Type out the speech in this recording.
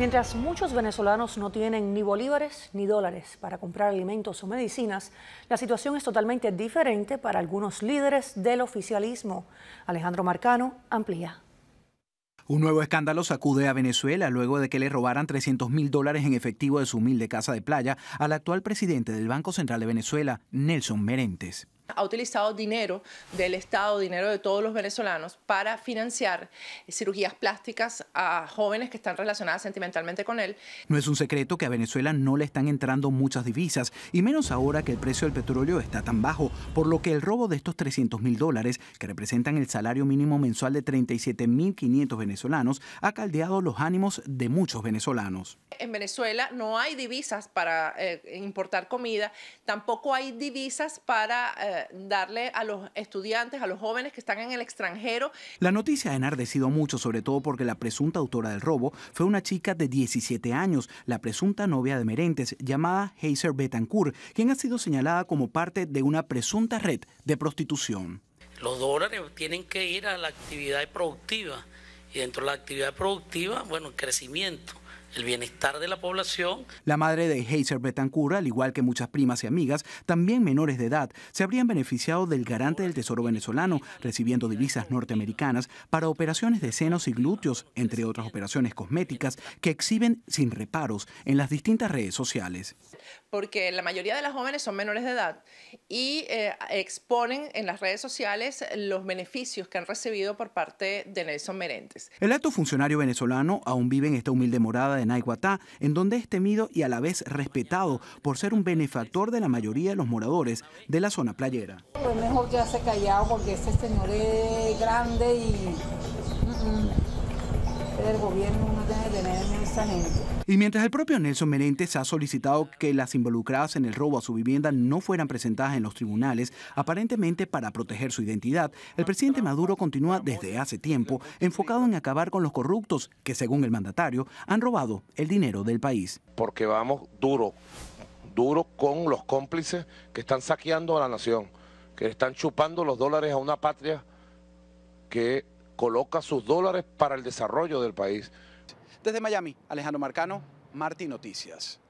Mientras muchos venezolanos no tienen ni bolívares ni dólares para comprar alimentos o medicinas, la situación es totalmente diferente para algunos líderes del oficialismo. Alejandro Marcano amplía. Un nuevo escándalo sacude a Venezuela luego de que le robaran 300 mil dólares en efectivo de su humilde casa de playa al actual presidente del Banco Central de Venezuela, Nelson Merentes ha utilizado dinero del Estado, dinero de todos los venezolanos, para financiar cirugías plásticas a jóvenes que están relacionadas sentimentalmente con él. No es un secreto que a Venezuela no le están entrando muchas divisas, y menos ahora que el precio del petróleo está tan bajo, por lo que el robo de estos 300 mil dólares, que representan el salario mínimo mensual de 37.500 venezolanos, ha caldeado los ánimos de muchos venezolanos. En Venezuela no hay divisas para eh, importar comida, tampoco hay divisas para... Eh, darle a los estudiantes, a los jóvenes que están en el extranjero. La noticia ha enardecido mucho, sobre todo porque la presunta autora del robo fue una chica de 17 años, la presunta novia de Merentes, llamada Heiser Betancourt, quien ha sido señalada como parte de una presunta red de prostitución. Los dólares tienen que ir a la actividad productiva y dentro de la actividad productiva, bueno, el crecimiento el bienestar de la población. La madre de Heiser Betancura, al igual que muchas primas y amigas, también menores de edad, se habrían beneficiado del garante del Tesoro venezolano, recibiendo divisas norteamericanas para operaciones de senos y glúteos, entre otras operaciones cosméticas que exhiben sin reparos en las distintas redes sociales. Porque la mayoría de las jóvenes son menores de edad y eh, exponen en las redes sociales los beneficios que han recibido por parte de Nelson Merentes. El alto funcionario venezolano aún vive en esta humilde morada en Naiguatá, en donde es temido y a la vez respetado por ser un benefactor de la mayoría de los moradores de la zona playera. Pues porque este grande y... Mm, mm. El gobierno no tener esa gente. Y mientras el propio Nelson se ha solicitado que las involucradas en el robo a su vivienda no fueran presentadas en los tribunales, aparentemente para proteger su identidad, el presidente Maduro continúa desde hace tiempo enfocado en acabar con los corruptos que, según el mandatario, han robado el dinero del país. Porque vamos duro, duro con los cómplices que están saqueando a la nación, que están chupando los dólares a una patria que coloca sus dólares para el desarrollo del país. Desde Miami, Alejandro Marcano, Martín Noticias.